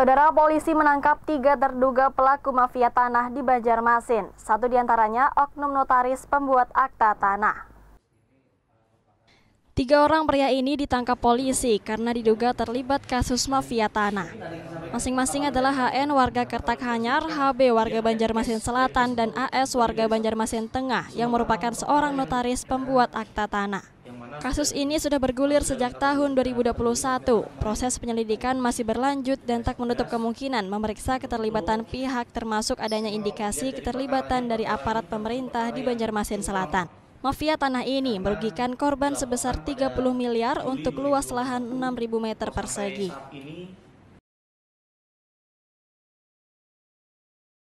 Saudara polisi menangkap tiga terduga pelaku mafia tanah di Banjarmasin. Satu diantaranya oknum notaris pembuat akta tanah. Tiga orang pria ini ditangkap polisi karena diduga terlibat kasus mafia tanah. Masing-masing adalah HN warga Kertak Hanyar, HB warga Banjarmasin Selatan, dan AS warga Banjarmasin Tengah yang merupakan seorang notaris pembuat akta tanah. Kasus ini sudah bergulir sejak tahun 2021. Proses penyelidikan masih berlanjut dan tak menutup kemungkinan memeriksa keterlibatan pihak termasuk adanya indikasi keterlibatan dari aparat pemerintah di Banjarmasin Selatan. Mafia tanah ini merugikan korban sebesar 30 miliar untuk luas lahan 6.000 meter persegi.